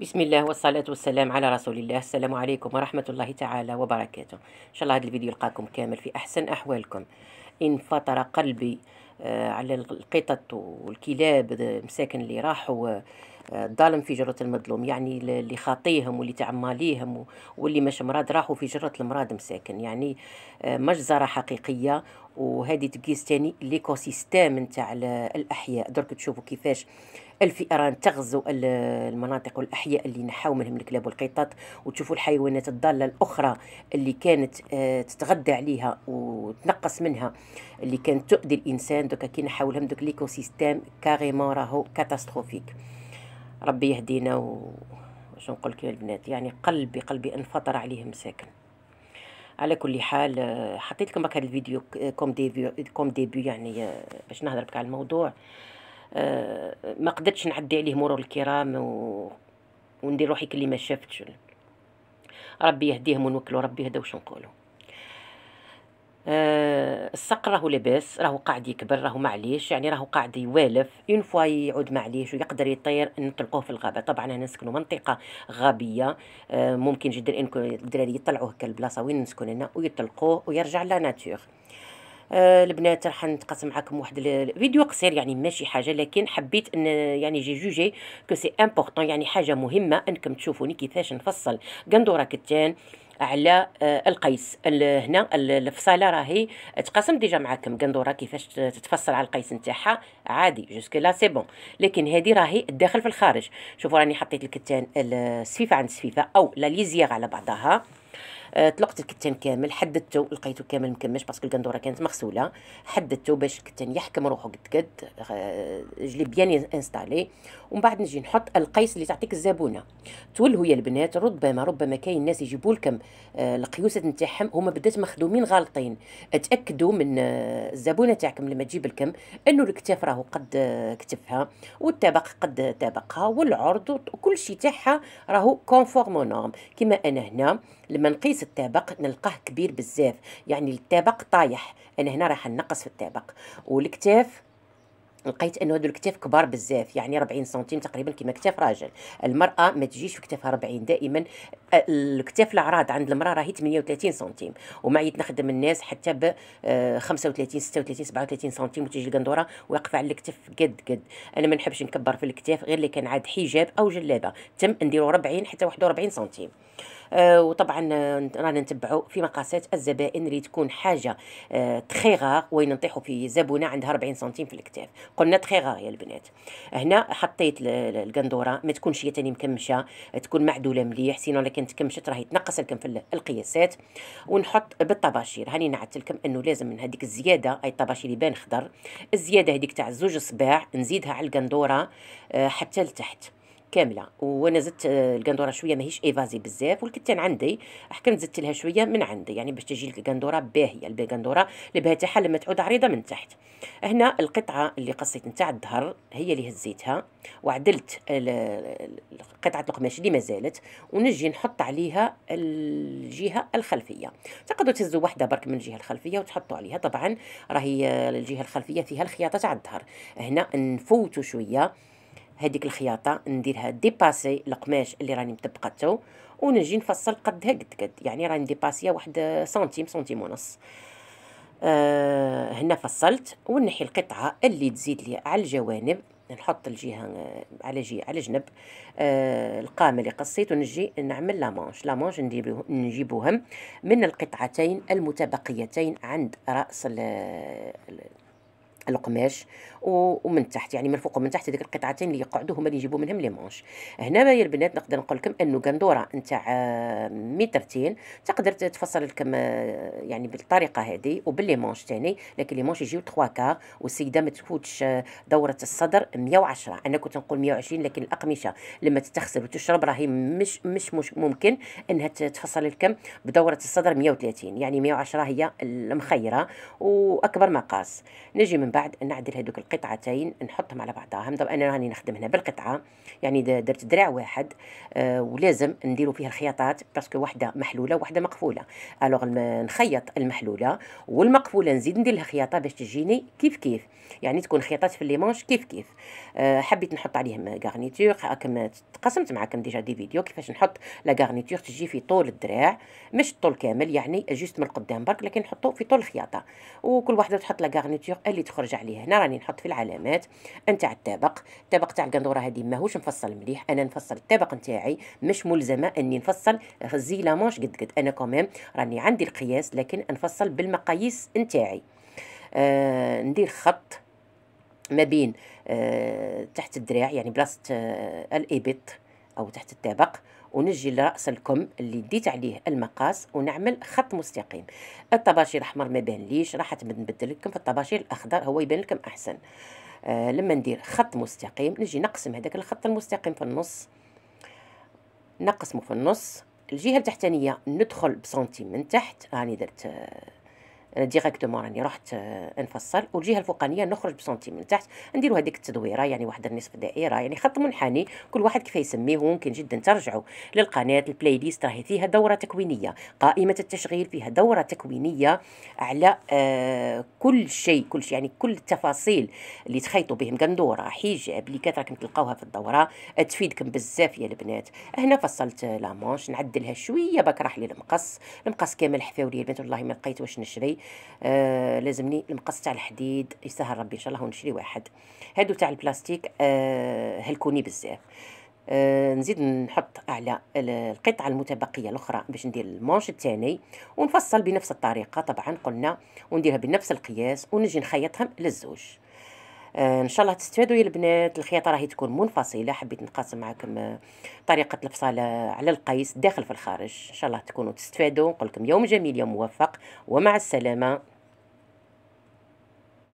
بسم الله والصلاة والسلام على رسول الله السلام عليكم ورحمة الله تعالى وبركاته إن شاء الله هذا الفيديو يلقاكم كامل في أحسن أحوالكم إن فطر قلبي على القطط والكلاب مساكن اللي راحوا الظالم في جرة المظلوم يعني اللي خاطيهم واللي تعماليهم واللي مش مراد راحوا في جرة المراد مساكن يعني آه، مجزرة حقيقية وهذه تقيس تاني ليكوسيستام نتاع الأحياء درك تشوفوا كيفاش الفئران تغزو المناطق والاحياء اللي نحاو منهم الكلاب والقطط وتشوفوا الحيوانات الضاله الاخرى اللي كانت آه، تتغذى عليها وتنقص منها اللي كانت تؤذي الانسان دوكا كي نحاولهم دوك ليكوسيستام كاريمون راهو كاتاستروفيك ربي يهدينا واش نقول لكم البنات يعني قلبي قلبي انفطر عليه مساكن على كل حال آه، حطيت لكم هذا الفيديو كوم ديبي كوم ديبي يعني آه، باش نهضر بك على الموضوع آه، ما قدرتش نعدي عليه مرور الكرام و... وندير روحي كلي ما شافتش ربي يهديهم ونوكلوا ربي هذا واش نقولوا آه الصقر راهو لاباس راهو قاعد يكبر راهو معليش يعني راهو قاعد يوالف اون فوا يعود معليش ويقدر يطير نطلقوه في الغابه طبعا انا نسكنوا منطقه غابيه آه، ممكن جدا انكم الدراري يطلعوه هكا البلاصه وين نسكن هنا ويطلقوه ويرجع لا ناتور آه، البنات راح نتقاسم معكم واحد الفيديو قصير يعني ماشي حاجه لكن حبيت ان يعني جي جوجي كو سي امبورطون يعني حاجه مهمه انكم تشوفوني كيفاش نفصل قندوره كتان على آه، القيس هنا الفصاله راهي تقاسم ديجا معاكم قندوره كيفاش تتفصل على القيس نتاعها عادي جوسك لا سي بون لكن هذه راهي الداخل في الخارج شوفوا راني حطيت الكتان السفيفه عند السفيفه او لا ليزيغ على بعضها آه، طلقت الكتان كامل حددته لقيته كامل مكمش باسكو القندوره كانت مغسوله حددته باش الكتان يحكم روحو قد قد جلي بيان انستالي ومن بعد نجي نحط القيس اللي تعطيك الزبونه تولهو يا البنات ربما ربما كاين ناس يجيبوا لكم آه، القيوسات نتاعهم هما بدات مخدومين غالطين تاكدوا من آه، الزبونه تاعكم لما تجيب لكم انه الكتاف راهو قد كتفها والطبق قد طبقها والعرض وكل شيء تاعها راهو كونفورم نورم كما انا هنا لما نقيس تنقيص الطابق نلقاه كبير بزاف يعني الطابق طايح انا هنا راح نقص في الطابق والكتاف لقيت انه هذو الكتاف كبار بزاف يعني 40 سنتيم تقريبا كيما كتاف راجل المراه ما تجيش في كتافها 40 دائما الكتاف الاعراض عند المراه راهي 38 سنتيم ومعيت نخدم الناس حتى ب 35 36 37 سنتيم وتجي القندوره واقفه على الكتف قد قد انا ما نحبش نكبر في الكتاف غير اللي كان عاد حجاب او جلابه تم نديرو 40 حتى 41 سنتيم أه آه، وطبعا آه، رانا نتبعوا في مقاسات الزبائن اللي تكون حاجه آه، تخي غاغ وين نطيحوا في زبونه عندها 40 سنتيم في الكتاف قلنا تخي غاغ يا البنات هنا حطيت القندوره ما تكونش هي ثاني مكمشه تكون معدوله مليح سينو لكن تكمشت راهي تنقص لكم في القياسات ونحط بالطباشير هاني نعدت لكم انه لازم من هذيك الزياده اي الطباشير يبان خضر الزياده هذيك تاع زوج صباع نزيدها على القندوره حتى لتحت كامله وانا زدت آه، القندوره شويه ماهيش ايفازي بزاف والكتان عندي حكمت زدت لها شويه من عندي يعني باش تجي القندوره باهيه القندوره الباهيه تاعها لما تعود عريضه من تحت هنا القطعه اللي قصيت نتاع الظهر هي اللي هزيتها وعدلت قطعه القماش اللي مازالت ونجي نحط عليها الجهه الخلفيه تقدروا تهزوا واحده برك من الجهه الخلفيه وتحطوا عليها طبعا راهي آه، الجهه الخلفيه فيها الخياطه تاع الظهر هنا نفوتوا شويه هذيك الخياطه نديرها ديباسي القماش اللي راني مطبقته ونجي نفصل قدها قد قد يعني راني ديباسيه واحد سنتيم سنتيم ونص آه هنا فصلت ونحي القطعه اللي تزيد لي على الجوانب نحط الجهه آه، على جهه على جنب آه القام اللي قصيت ونجي نعمل لامونش لامونش نجيبوهم من القطعتين المتبقيتين عند راس القماش ومن تحت يعني من فوق ومن تحت هذيك القطعتين اللي يقعدوا هما اللي يجيبوا منهم لي مونش هنا يا البنات نقدر نقول لكم انه قندوره نتاع آه، مترتين تقدر تفصل لكم آه، يعني بالطريقه هذه وباللي مونش ثاني لكن لي مونش يجيو 3 كار والسيده ما تفوتش آه، دوره الصدر 110 انا كنت نقول 120 لكن الاقمشه لما تتخسر وتشرب راهي مش مش مش ممكن انها تفصل لكم بدوره الصدر 130 يعني 110 هي المخيره واكبر مقاس نجي من بعد بعد نعدل هذوك القطعتين نحطهم على بعضها دابا انا راني نخدم هنا بالقطعه يعني درت دراع واحد آه ولازم نديروا فيه الخياطات باسكو وحده محلوله وواحده مقفوله الوغ نخيط المحلوله والمقفوله نزيد ندير لها خياطه باش تجيني كيف كيف يعني تكون خياطات في الليمونش كيف كيف آه حبيت نحط عليهم غارنيتور كما تقسمت معكم ديجا دي فيديو كيفاش نحط لا غارنيتور تجي في طول الدراع مش الطول كامل يعني جوست من القدام برك لكن نحطو في طول الخياطه وكل واحده تحط لا غارنيتور اللي تخ تخرج عليه هنا راني نحط في العلامات نتاع الطبق الطبق تاع القندوره هذه ماهوش مفصل مليح انا نفصل الطبق نتاعي مش ملزمه اني نفصل زي مونش قد قد انا كوميم راني عندي القياس لكن نفصل بالمقاييس نتاعي آه ندير خط ما بين آه تحت الدراع يعني بلاصه آه الابط أو تحت الطبق ونجي لرأس الكم اللي ديت عليه المقاس ونعمل خط مستقيم الطباشير الأحمر ما بان ليش راح نبدل لكم في الطباشير الأخضر هو يبان لكم أحسن آه لما ندير خط مستقيم نجي نقسم هذاك الخط المستقيم في النص نقسمه في النص الجهه التحتانيه ندخل بسنتيم من تحت راني درت آه انا ديريكتومون راني رحت آه، نفصل والجهه الفوقانيه نخرج بسنتيم من تحت نديروا هذيك التدويره يعني واحد النصف دائره يعني خط منحني كل واحد كيف يسميه ممكن جدا ترجعوا للقناه البلاي ليست راهي فيها دوره تكوينيه قائمه التشغيل فيها دوره تكوينيه على آه كل شيء كل شيء يعني كل التفاصيل اللي تخيطوا بهم قندوره حجاب اللي كانت راكم تلقاوها في الدوره تفيدكم بزاف يا البنات هنا فصلت آه، لامونش نعدلها شويه باك راح لي المقص المقص كامل حفاولي البنات والله ما لقيت واش نشري آه لازمني المقص تاع الحديد يسهل ربي ان شاء الله ونشري واحد هادو تاع البلاستيك آه هلكوني بزاف آه نزيد نحط اعلى القطعه المتبقيه الاخرى باش ندير المونش الثاني ونفصل بنفس الطريقه طبعا قلنا ونديرها بنفس القياس ونجي نخيطهم للزوج آه ان شاء الله تستفادوا يا البنات الخياطه راهي تكون منفصله حبيت نقاسم معكم آه، طريقه الفصاله على القيس داخل في الخارج ان شاء الله تكونوا تستفادوا نقول لكم يوم جميل يوم موفق ومع السلامه